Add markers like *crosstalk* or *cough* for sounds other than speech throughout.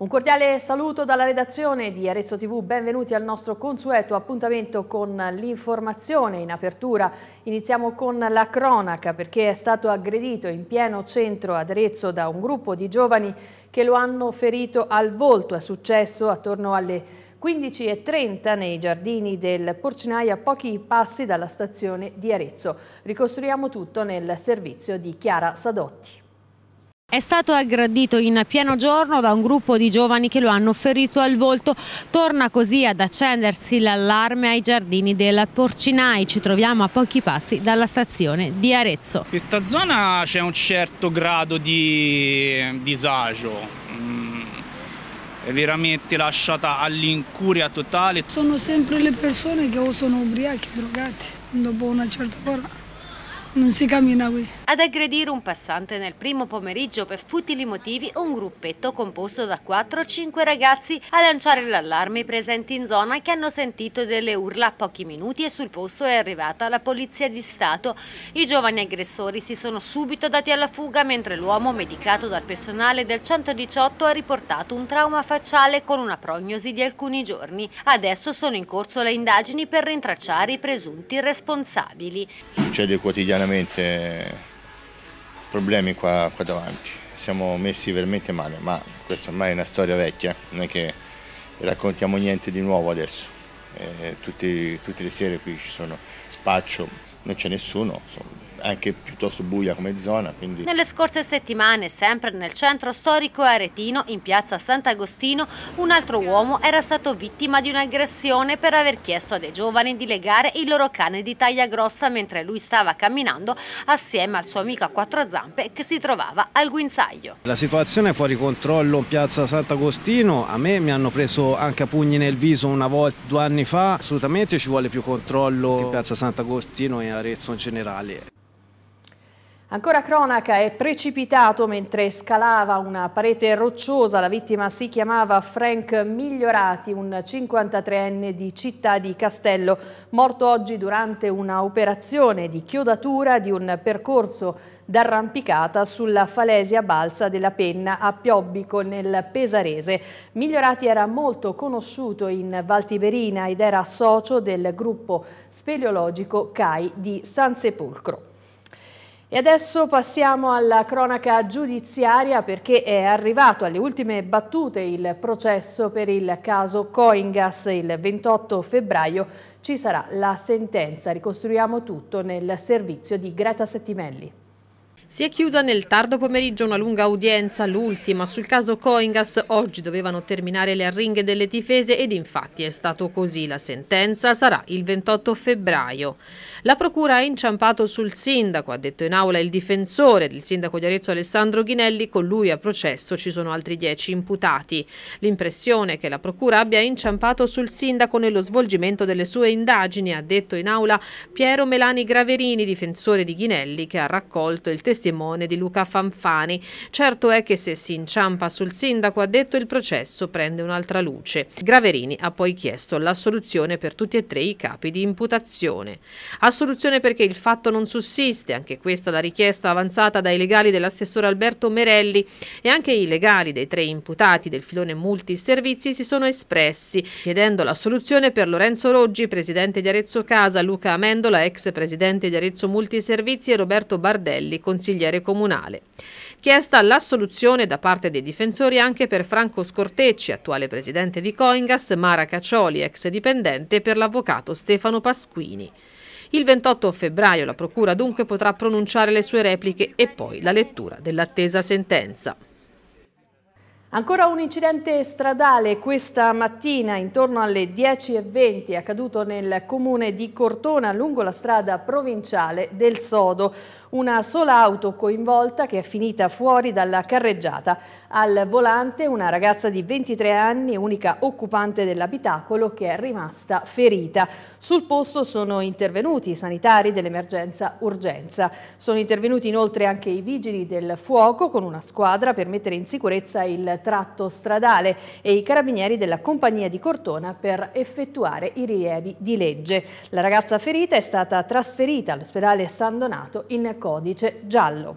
Un cordiale saluto dalla redazione di Arezzo TV, benvenuti al nostro consueto appuntamento con l'informazione. In apertura iniziamo con la cronaca perché è stato aggredito in pieno centro ad Arezzo da un gruppo di giovani che lo hanno ferito al volto. È successo attorno alle 15.30 nei giardini del Porcinaia a pochi passi dalla stazione di Arezzo. Ricostruiamo tutto nel servizio di Chiara Sadotti. È stato aggredito in pieno giorno da un gruppo di giovani che lo hanno ferito al volto. Torna così ad accendersi l'allarme ai giardini del Porcinai. Ci troviamo a pochi passi dalla stazione di Arezzo. In questa zona c'è un certo grado di disagio. Mm, è veramente lasciata all'incuria totale. Sono sempre le persone che o sono ubriachi, drogate. Dopo una certa ora non si cammina qui ad aggredire un passante nel primo pomeriggio per futili motivi un gruppetto composto da 4-5 ragazzi a lanciare l'allarme presenti in zona che hanno sentito delle urla a pochi minuti e sul posto è arrivata la polizia di Stato. I giovani aggressori si sono subito dati alla fuga mentre l'uomo medicato dal personale del 118 ha riportato un trauma facciale con una prognosi di alcuni giorni. Adesso sono in corso le indagini per rintracciare i presunti responsabili. Succede quotidianamente problemi qua, qua davanti, siamo messi veramente male, ma questa ormai è una storia vecchia, non è che raccontiamo niente di nuovo adesso. Eh, tutti, tutte le sere qui ci sono spaccio, non c'è nessuno, insomma, anche piuttosto buia come zona. Quindi. Nelle scorse settimane, sempre nel centro storico aretino, in piazza Sant'Agostino, un altro uomo era stato vittima di un'aggressione per aver chiesto a dei giovani di legare il loro cane di taglia grossa mentre lui stava camminando assieme al suo amico a quattro zampe che si trovava al guinzaglio. La situazione è fuori controllo in piazza Sant'Agostino, a me mi hanno preso anche a pugni nel viso una volta, due anni fa, assolutamente ci vuole più controllo in piazza Sant'Agostino e Arezzo in generale. Ancora cronaca è precipitato mentre scalava una parete rocciosa. La vittima si chiamava Frank Migliorati, un 53enne di Città di Castello, morto oggi durante un'operazione di chiodatura di un percorso d'arrampicata sulla falesia balsa della penna a Piobbico nel Pesarese. Migliorati era molto conosciuto in Valtiberina ed era socio del gruppo speleologico CAI di San Sepolcro. E adesso passiamo alla cronaca giudiziaria perché è arrivato alle ultime battute il processo per il caso Coingas. Il 28 febbraio ci sarà la sentenza. Ricostruiamo tutto nel servizio di Greta Settimelli. Si è chiusa nel tardo pomeriggio una lunga udienza, l'ultima, sul caso Coingas. Oggi dovevano terminare le arringhe delle difese ed infatti è stato così. La sentenza sarà il 28 febbraio. La procura ha inciampato sul sindaco, ha detto in aula il difensore del sindaco di Arezzo Alessandro Ghinelli, con lui a processo ci sono altri dieci imputati. L'impressione che la procura abbia inciampato sul sindaco nello svolgimento delle sue indagini, ha detto in aula Piero Melani Graverini, difensore di Ghinelli, che ha raccolto il testimone testimone di Luca Fanfani. Certo è che se si inciampa sul sindaco, ha detto, il processo prende un'altra luce. Graverini ha poi chiesto l'assoluzione per tutti e tre i capi di imputazione. Assoluzione perché il fatto non sussiste, anche questa la richiesta avanzata dai legali dell'assessore Alberto Merelli e anche i legali dei tre imputati del filone multiservizi si sono espressi chiedendo l'assoluzione per Lorenzo Roggi, presidente di Arezzo Casa, Luca Amendola, ex presidente di Arezzo Multiservizi e Roberto Bardelli, consigliere consigliere comunale. Chiesta l'assoluzione da parte dei difensori anche per Franco Scortecci, attuale presidente di Coingas, Mara Caccioli, ex dipendente, e per l'avvocato Stefano Pasquini. Il 28 febbraio la Procura dunque potrà pronunciare le sue repliche e poi la lettura dell'attesa sentenza. Ancora un incidente stradale questa mattina intorno alle 10.20 accaduto nel comune di Cortona lungo la strada provinciale del Sodo. Una sola auto coinvolta che è finita fuori dalla carreggiata. Al volante una ragazza di 23 anni, unica occupante dell'abitacolo, che è rimasta ferita. Sul posto sono intervenuti i sanitari dell'emergenza urgenza. Sono intervenuti inoltre anche i vigili del fuoco con una squadra per mettere in sicurezza il tratto stradale e i carabinieri della compagnia di Cortona per effettuare i rilievi di legge. La ragazza ferita è stata trasferita all'ospedale San Donato in codice giallo.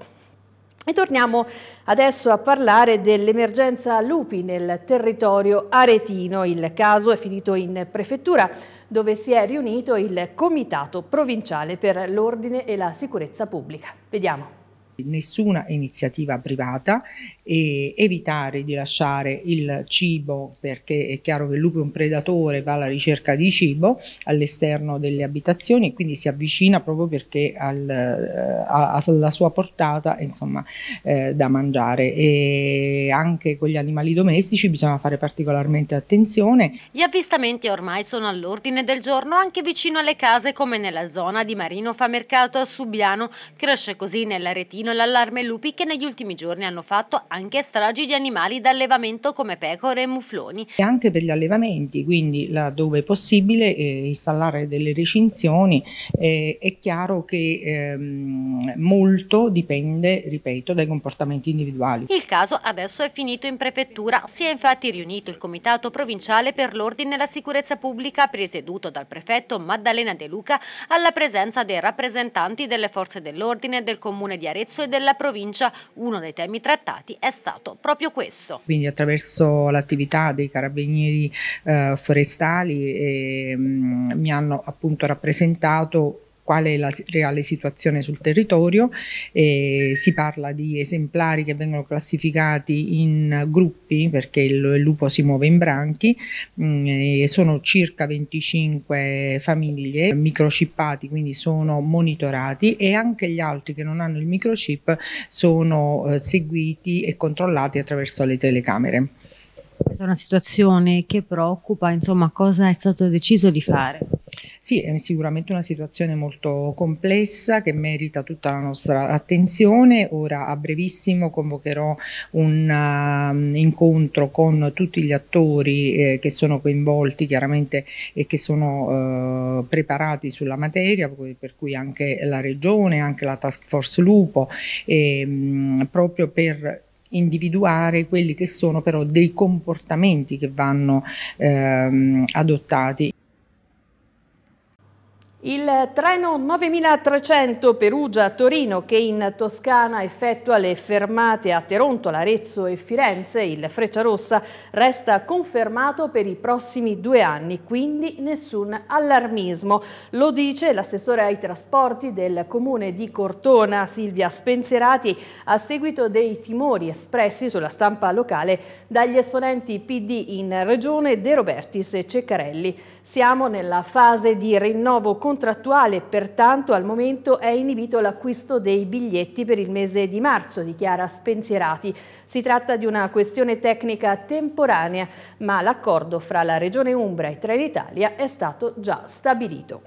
E torniamo adesso a parlare dell'emergenza lupi nel territorio aretino. Il caso è finito in prefettura dove si è riunito il Comitato Provinciale per l'Ordine e la Sicurezza Pubblica. Vediamo nessuna iniziativa privata e evitare di lasciare il cibo perché è chiaro che il lupo è un predatore va alla ricerca di cibo all'esterno delle abitazioni e quindi si avvicina proprio perché al, eh, a, alla sua portata insomma eh, da mangiare e anche con gli animali domestici bisogna fare particolarmente attenzione. Gli avvistamenti ormai sono all'ordine del giorno anche vicino alle case come nella zona di Marino Famercato a Subiano cresce così nell'aretino danno l'allarme lupi che negli ultimi giorni hanno fatto anche stragi di animali d'allevamento come pecore e mufloni. E anche per gli allevamenti, quindi laddove è possibile eh, installare delle recinzioni, eh, è chiaro che ehm, molto dipende, ripeto, dai comportamenti individuali. Il caso adesso è finito in prefettura, si è infatti riunito il Comitato Provinciale per l'Ordine e la Sicurezza Pubblica presieduto dal prefetto Maddalena De Luca alla presenza dei rappresentanti delle forze dell'ordine del comune di Arezzo e della provincia. Uno dei temi trattati è stato proprio questo. Quindi attraverso l'attività dei carabinieri eh, forestali eh, mi hanno appunto rappresentato qual è la reale situazione sul territorio, eh, si parla di esemplari che vengono classificati in gruppi perché il, il lupo si muove in branchi, mh, mm, sono circa 25 famiglie microchippati, quindi sono monitorati e anche gli altri che non hanno il microchip sono eh, seguiti e controllati attraverso le telecamere. Questa è una situazione che preoccupa, insomma cosa è stato deciso di fare? Sì, è sicuramente una situazione molto complessa che merita tutta la nostra attenzione. Ora a brevissimo convocherò un uh, incontro con tutti gli attori eh, che sono coinvolti chiaramente e che sono uh, preparati sulla materia, per cui anche la Regione, anche la Task Force Lupo, e, ehm, mh, proprio per individuare quelli che sono però dei comportamenti che vanno ehm, adottati. Il treno 9300 Perugia-Torino che in Toscana effettua le fermate a Teronto, Larezzo e Firenze, il Frecciarossa, resta confermato per i prossimi due anni, quindi nessun allarmismo. Lo dice l'assessore ai trasporti del comune di Cortona, Silvia Spensierati, a seguito dei timori espressi sulla stampa locale dagli esponenti PD in Regione De Robertis e Ceccarelli. Siamo nella fase di rinnovo contrattuale, pertanto al momento è inibito l'acquisto dei biglietti per il mese di marzo, dichiara Spensierati. Si tratta di una questione tecnica temporanea, ma l'accordo fra la Regione Umbra e Trenitalia è stato già stabilito.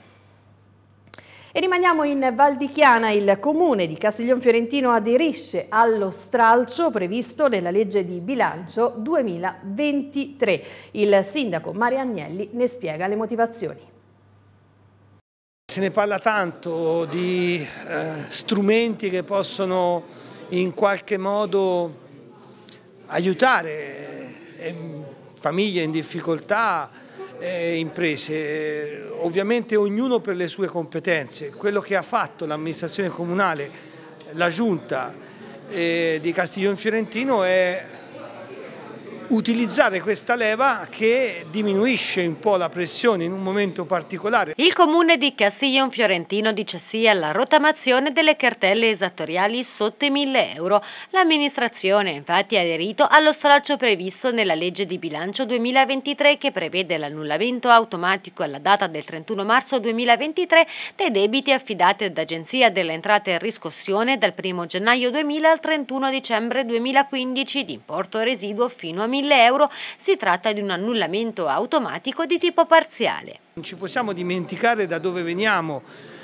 E rimaniamo in Val di Chiana, il comune di Castiglion Fiorentino aderisce allo stralcio previsto nella legge di bilancio 2023. Il sindaco Mario Agnelli ne spiega le motivazioni. Se ne parla tanto di eh, strumenti che possono in qualche modo aiutare eh, famiglie in difficoltà, eh, imprese, ovviamente ognuno per le sue competenze. Quello che ha fatto l'amministrazione comunale, la giunta eh, di Castiglione Fiorentino è utilizzare questa leva che diminuisce un po' la pressione in un momento particolare. Il comune di Castiglion Fiorentino dice sì alla rotamazione delle cartelle esattoriali sotto i 1000 euro. L'amministrazione infatti ha aderito allo stralcio previsto nella legge di bilancio 2023 che prevede l'annullamento automatico alla data del 31 marzo 2023 dei debiti affidati ad Agenzia delle Entrate e Riscossione dal 1 gennaio 2000 al 31 dicembre 2015 di importo residuo fino a 1000 euro, si tratta di un annullamento automatico di tipo parziale. Non ci possiamo dimenticare da dove veniamo,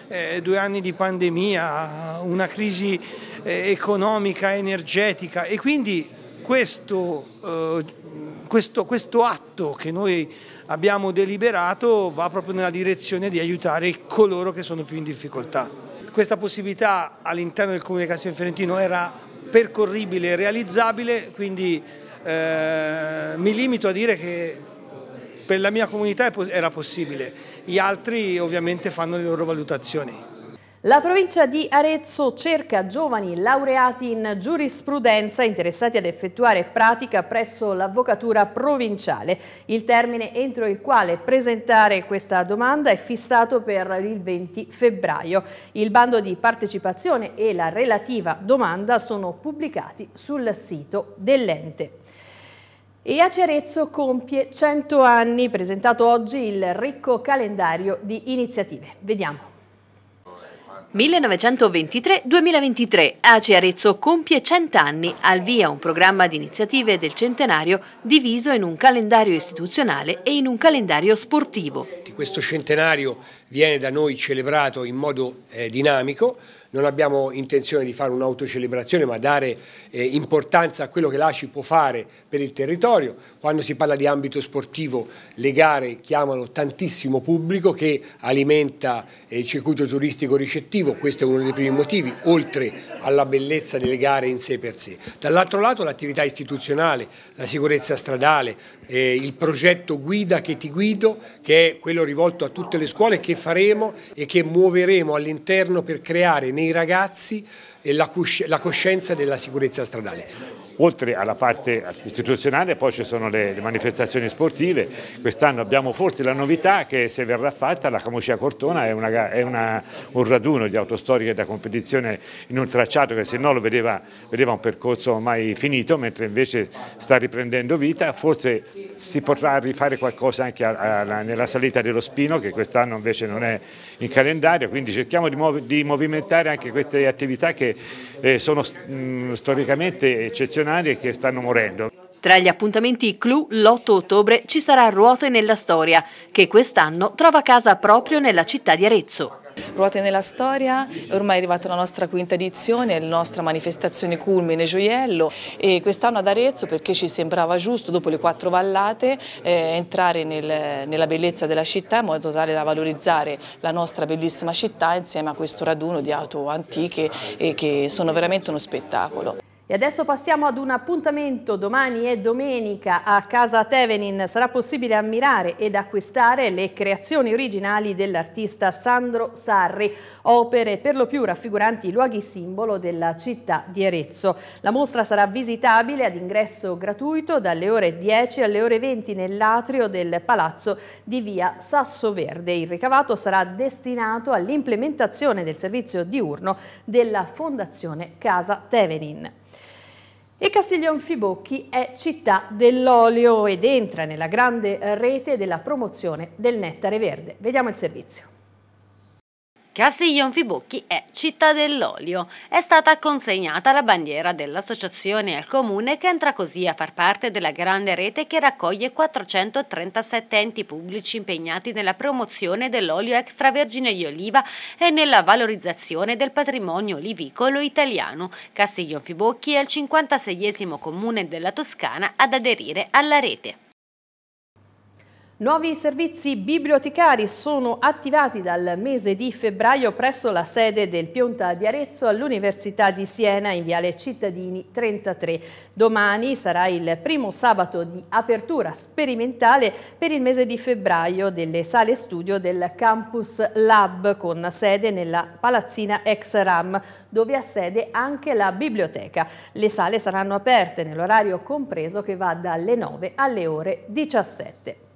eh, due anni di pandemia, una crisi eh, economica, energetica e quindi questo, eh, questo, questo, atto che noi abbiamo deliberato va proprio nella direzione di aiutare coloro che sono più in difficoltà. Questa possibilità all'interno del Comune Castiglione Fiorentino era percorribile e realizzabile, quindi eh, mi limito a dire che per la mia comunità era possibile, gli altri ovviamente fanno le loro valutazioni. La provincia di Arezzo cerca giovani laureati in giurisprudenza interessati ad effettuare pratica presso l'avvocatura provinciale. Il termine entro il quale presentare questa domanda è fissato per il 20 febbraio. Il bando di partecipazione e la relativa domanda sono pubblicati sul sito dell'ente. E a Cerezzo compie 100 anni, presentato oggi il ricco calendario di iniziative. Vediamo. 1923-2023, ACE Arezzo compie 100 anni, al via un programma di iniziative del centenario diviso in un calendario istituzionale e in un calendario sportivo. Di questo centenario viene da noi celebrato in modo eh, dinamico, non abbiamo intenzione di fare un'autocelebrazione ma dare eh, importanza a quello che l'ACI può fare per il territorio. Quando si parla di ambito sportivo le gare chiamano tantissimo pubblico che alimenta eh, il circuito turistico ricettivo, questo è uno dei primi motivi, oltre alla bellezza delle gare in sé per sé. Dall'altro lato l'attività istituzionale, la sicurezza stradale, eh, il progetto guida che ti guido che è quello rivolto a tutte le scuole che faremo e che muoveremo all'interno per creare nei ragazzi la coscienza della sicurezza stradale oltre alla parte istituzionale poi ci sono le, le manifestazioni sportive, quest'anno abbiamo forse la novità che se verrà fatta la Camucia Cortona è, una, è una, un raduno di autostoriche da competizione in un tracciato che se no lo vedeva, vedeva un percorso mai finito, mentre invece sta riprendendo vita, forse si potrà rifare qualcosa anche a, a, nella salita dello Spino che quest'anno invece non è in calendario, quindi cerchiamo di, muov di movimentare anche queste attività che eh, sono mh, storicamente eccezionali funzionari che stanno morendo. Tra gli appuntamenti clou, l'8 ottobre ci sarà Ruote nella Storia, che quest'anno trova casa proprio nella città di Arezzo. Ruote nella storia, ormai è arrivata la nostra quinta edizione, la nostra manifestazione culmine gioiello e quest'anno ad Arezzo perché ci sembrava giusto dopo le quattro vallate eh, entrare nel, nella bellezza della città in modo tale da valorizzare la nostra bellissima città insieme a questo raduno di auto antiche che sono veramente uno spettacolo. E adesso passiamo ad un appuntamento domani e domenica a Casa Tevenin. Sarà possibile ammirare ed acquistare le creazioni originali dell'artista Sandro Sarri, opere per lo più raffiguranti i luoghi simbolo della città di Arezzo. La mostra sarà visitabile ad ingresso gratuito dalle ore 10 alle ore 20 nell'atrio del palazzo di via Sasso Verde. Il ricavato sarà destinato all'implementazione del servizio diurno della Fondazione Casa Tevenin. E Castiglion Fibocchi è città dell'olio ed entra nella grande rete della promozione del nettare verde. Vediamo il servizio. Castiglion Fibocchi è città dell'olio. È stata consegnata la bandiera dell'associazione al comune che entra così a far parte della grande rete che raccoglie 437 enti pubblici impegnati nella promozione dell'olio extravergine di oliva e nella valorizzazione del patrimonio olivicolo italiano. Castiglion Fibocchi è il 56esimo comune della Toscana ad aderire alla rete. Nuovi servizi bibliotecari sono attivati dal mese di febbraio presso la sede del Pionta di Arezzo all'Università di Siena in Viale Cittadini 33. Domani sarà il primo sabato di apertura sperimentale per il mese di febbraio delle sale studio del Campus Lab con sede nella palazzina ex RAM dove ha sede anche la biblioteca. Le sale saranno aperte nell'orario compreso che va dalle 9 alle ore 17.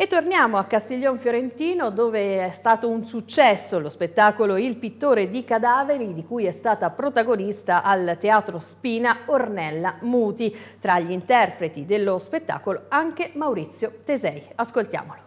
E torniamo a Castiglion Fiorentino dove è stato un successo lo spettacolo Il pittore di cadaveri di cui è stata protagonista al Teatro Spina Ornella Muti. Tra gli interpreti dello spettacolo anche Maurizio Tesei. Ascoltiamolo.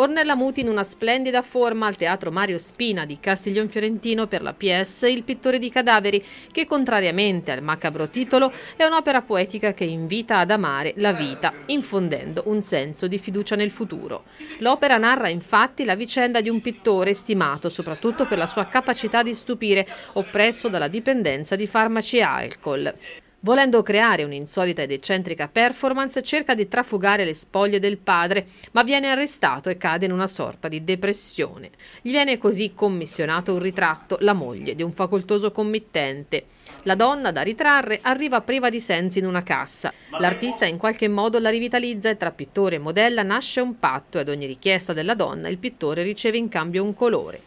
Ornella Muti in una splendida forma al Teatro Mario Spina di Castiglione Fiorentino per la PS Il pittore di cadaveri, che contrariamente al macabro titolo è un'opera poetica che invita ad amare la vita, infondendo un senso di fiducia nel futuro. L'opera narra infatti la vicenda di un pittore stimato soprattutto per la sua capacità di stupire, oppresso dalla dipendenza di farmaci e alcol. Volendo creare un'insolita ed eccentrica performance, cerca di trafugare le spoglie del padre, ma viene arrestato e cade in una sorta di depressione. Gli viene così commissionato un ritratto, la moglie di un facoltoso committente. La donna da ritrarre arriva priva di sensi in una cassa. L'artista in qualche modo la rivitalizza e tra pittore e modella nasce un patto e ad ogni richiesta della donna il pittore riceve in cambio un colore.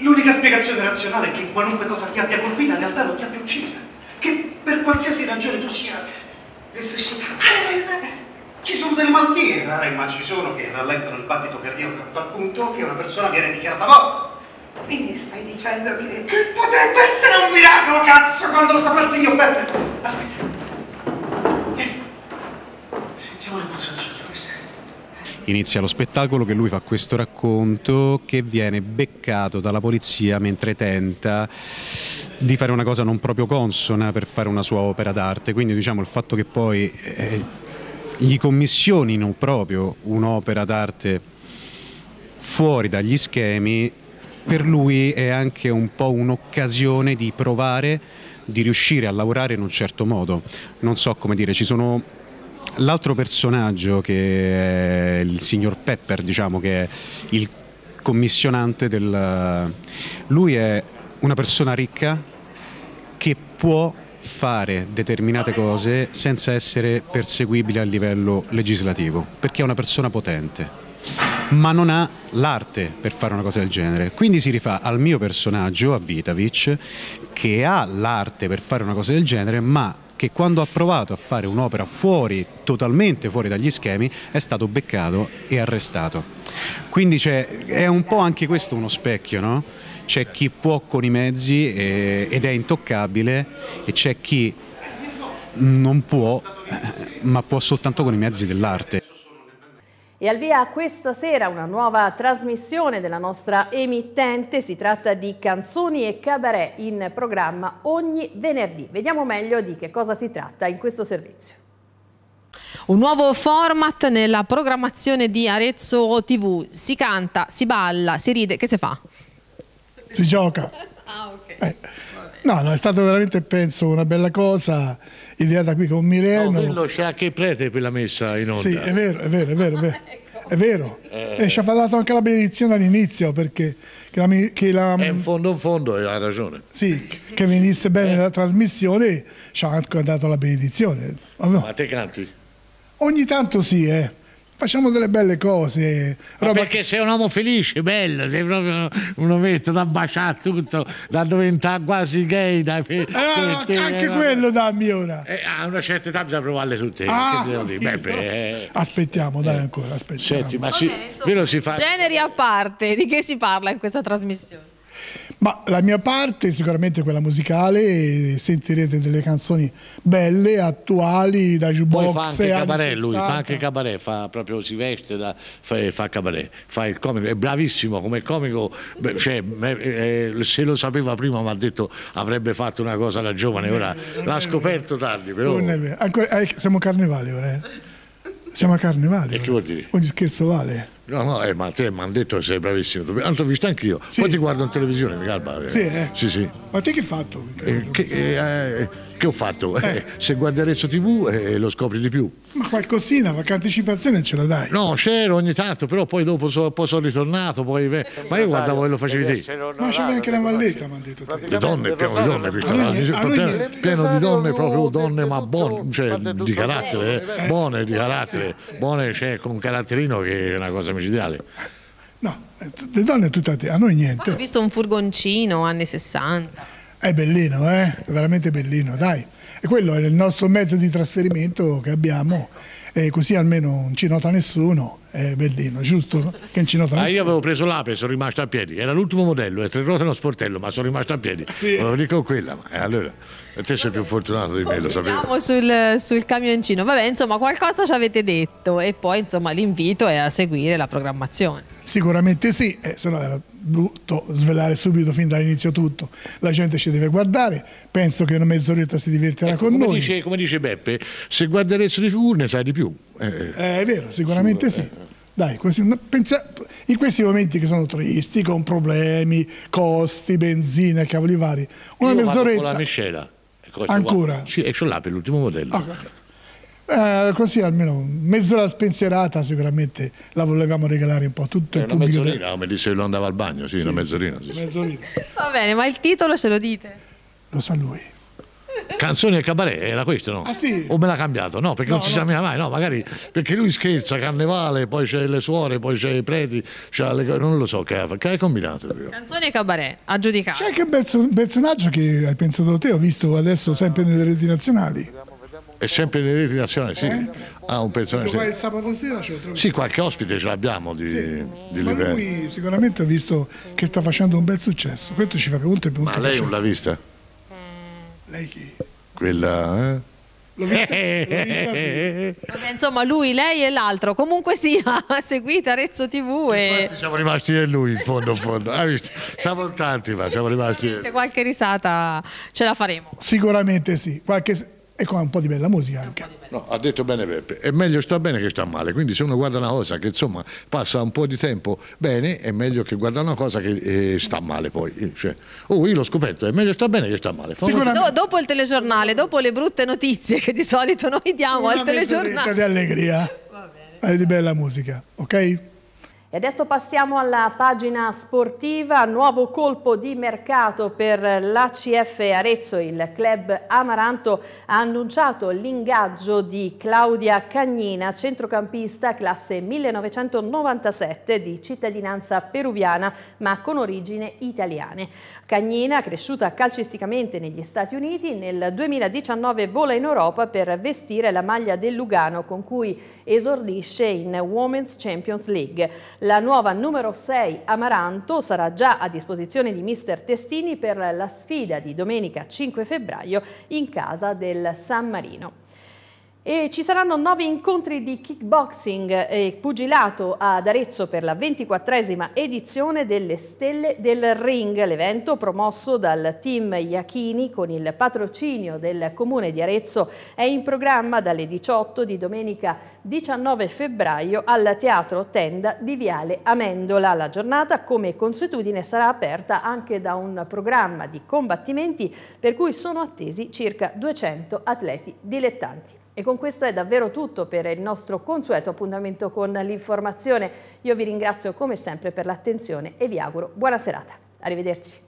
L'unica spiegazione razionale è che qualunque cosa ti abbia colpita in realtà lo ti abbia uccisa che per qualsiasi ragione tu sia resuscitato. Eh, eh, eh, ci sono delle malattie rare, ma ci sono che rallentano il battito cardiaco a tal punto che una persona viene dichiarata morta. Quindi stai dicendo che... che potrebbe essere un miracolo, cazzo, quando lo saprà il signor Peppe! Aspetta. Vieni. Sentiamo le pulsazioni. Inizia lo spettacolo che lui fa questo racconto che viene beccato dalla polizia mentre tenta di fare una cosa non proprio consona per fare una sua opera d'arte, quindi diciamo il fatto che poi eh, gli commissionino proprio un'opera d'arte fuori dagli schemi, per lui è anche un po' un'occasione di provare di riuscire a lavorare in un certo modo. Non so come dire, ci sono l'altro personaggio che è il signor Pepper, diciamo che è il commissionante del lui è una persona ricca che può fare determinate cose senza essere perseguibile a livello legislativo, perché è una persona potente, ma non ha l'arte per fare una cosa del genere. Quindi si rifà al mio personaggio, a Vitavic, che ha l'arte per fare una cosa del genere, ma che quando ha provato a fare un'opera fuori, totalmente fuori dagli schemi, è stato beccato e arrestato. Quindi è un po' anche questo uno specchio, no? c'è chi può con i mezzi e, ed è intoccabile e c'è chi non può eh, ma può soltanto con i mezzi dell'arte. E al via questa sera una nuova trasmissione della nostra emittente, si tratta di Canzoni e Cabaret in programma ogni venerdì. Vediamo meglio di che cosa si tratta in questo servizio. Un nuovo format nella programmazione di Arezzo TV. Si canta, si balla, si ride, che si fa? si gioca. *laughs* Ah, okay. eh. No, no, è stata veramente, penso, una bella cosa ideata qui con Mireno. No, quello c'è anche il prete per la messa in onda. Sì, è vero, è vero, è vero. È vero. *laughs* Ah, ecco. È vero. Eh. E eh, ci ha dato anche la benedizione all'inizio perché... Che la, che la, eh, in fondo in fondo ha ragione. Sì, che venisse bene eh. la trasmissione ci ha anche dato la benedizione. No. Ma te canti? Ogni tanto sì, eh facciamo delle belle cose. Roba... Perché sei un uomo felice, bello, sei proprio un ometto da baciare tutto, da diventare quasi gay. Da... Eh, no, te, anche eh, quello dammi ora. Eh, a una certa età bisogna provarle tutte. Ah, beh, beh. Eh. Aspettiamo, dai eh. ancora, aspettiamo. Senti, ma Vabbè, si, insomma, si fa... Generi a parte, di che si parla in questa trasmissione? Ma la mia parte è sicuramente quella musicale, sentirete delle canzoni belle, attuali, da jukebox. Poi fa anche cabaret lui, fa anche cabaret, fa proprio, si veste, da, fa, fa, cabaret, fa il comico, è bravissimo come comico, cioè, eh, se lo sapeva prima mi ha detto avrebbe fatto una cosa da giovane, ora l'ha scoperto tardi però. Ancora, eh, siamo a carnevale ora, eh. siamo a carnevale. E che vuol dire? Ogni scherzo vale. No, no, eh, ma te mi hanno detto che sei bravissimo, tanto ho visto anch'io. Sì. Poi ti guardo in televisione, mi calma. Eh. Sì, eh. sì, sì. Ma te che hai fatto? Eh, che, eh, eh che ho fatto? Eh. eh se guarderezzo tv eh, lo scopri di più. Ma qualcosina, qualche anticipazione ce la dai? No, c'ero ogni tanto, però poi dopo sono, poi sono ritornato, poi... ma io guardavo e lo facevi te. Ma c'era anche la valletta, mi hanno detto te. Le donne, ah, pieno di donne, pieno, di donne, proprio donne ma buone, cioè di carattere, eh. buone di carattere, buone cioè, con un caratterino che è una cosa micidiale. No, le donne tutte a te, a noi niente. Ho visto un furgoncino anni 60. È bellino, eh? è veramente bellino, dai. E quello è il nostro mezzo di trasferimento che abbiamo, e così almeno non ci nota nessuno. È bellino, giusto? Che non ci nota ah, nessuno. io avevo preso l'ape e sono rimasto a piedi, era l'ultimo modello, è tre ruote e uno sportello, ma sono rimasto a piedi. Sì. lo dico quella, ma eh, allora te sei più fortunato di me, lo sapevo. Sul, sul camioncino, vabbè, insomma, qualcosa ci avete detto e poi, insomma, l'invito è a seguire la programmazione. Sicuramente sì, eh, se no era brutto svelare subito fin dall'inizio tutto, la gente ci deve guardare, penso che una mezz'oretta si divertirà ecco, con come noi. Dice, come dice Beppe, se guarderesti di figure ne sai di più. Eh, eh. eh, è vero, sicuramente sì. Eh, Dai, questi, pensa, in questi momenti che sono tristi, con problemi, costi, benzina, cavoli vari, una Io mezz'oretta... con la miscela. Ecco, ecco, Ancora? Qua. Sì, e ce l'ha per l'ultimo modello. Ah, okay. Eh, così almeno mezz'ora spensierata sicuramente la volevamo regalare un po' tutto eh, il una pubblico. Una mezz'orina, come dicevo, andava al bagno, sì, sì una mezz'orina. Sì, mezz'orina. Va bene, ma il titolo ce lo dite? Lo sa lui. Canzoni e cabaret era questo, no? Ah, sì. O me l'ha cambiato? No, perché no, non si no. sa mai, no, magari perché lui scherza, carnevale, poi c'è le suore, poi c'è i preti, le... non lo so che hai combinato. Io. Canzoni e cabaret, a giudicare. C'è anche un personaggio che hai pensato te, ho visto adesso sempre nelle reti nazionali. È sempre nelle reti nazionali, sì. Eh? Ah, un personaggio. Sì. il sabato sera ce lo troviamo. Sì, qualche ospite ce l'abbiamo di, sì, di ma lui sicuramente ho visto che sta facendo un bel successo. Questo ci fa punto e punto. Ma lei non l'ha vista? Mm. Lei chi? Quella, eh? vista, *laughs* vista, sì. Vabbè, insomma, lui, lei e l'altro. Comunque sia, *laughs* seguite Arezzo TV. E... siamo rimasti e lui in fondo, in fondo. Siamo tanti, ma siamo rimasti. Qualche risata ce la faremo. Sicuramente sì. Qualche e con un po' di bella musica anche. No, ha detto bene Peppe, è meglio sta bene che sta male, quindi se uno guarda una cosa che insomma passa un po' di tempo bene è meglio che guarda una cosa che eh, sta male poi. Eh, cioè, oh io l'ho scoperto, è meglio sta bene che sta male. Do, dopo il telegiornale, dopo le brutte notizie che di solito noi diamo una al telegiornale. di allegria è di bella musica, ok? E adesso passiamo alla pagina sportiva, nuovo colpo di mercato per l'ACF Arezzo, il club Amaranto ha annunciato l'ingaggio di Claudia Cagnina, centrocampista classe 1997 di cittadinanza peruviana ma con origine italiane. Cagnina, cresciuta calcisticamente negli Stati Uniti, nel 2019 vola in Europa per vestire la maglia del Lugano con cui esordisce in Women's Champions League. La nuova numero 6 Amaranto sarà già a disposizione di mister Testini per la sfida di domenica 5 febbraio in casa del San Marino. E ci saranno nove incontri di kickboxing e pugilato ad Arezzo per la 24esima edizione delle Stelle del Ring. L'evento promosso dal team Iachini con il patrocinio del Comune di Arezzo è in programma dalle 18 di domenica 19 febbraio al Teatro Tenda di Viale Amendola. La giornata, come consuetudine, sarà aperta anche da un programma di combattimenti per cui sono attesi circa 200 atleti dilettanti. E con questo è davvero tutto per il nostro consueto appuntamento con l'informazione. Io vi ringrazio come sempre per l'attenzione e vi auguro buona serata. Arrivederci.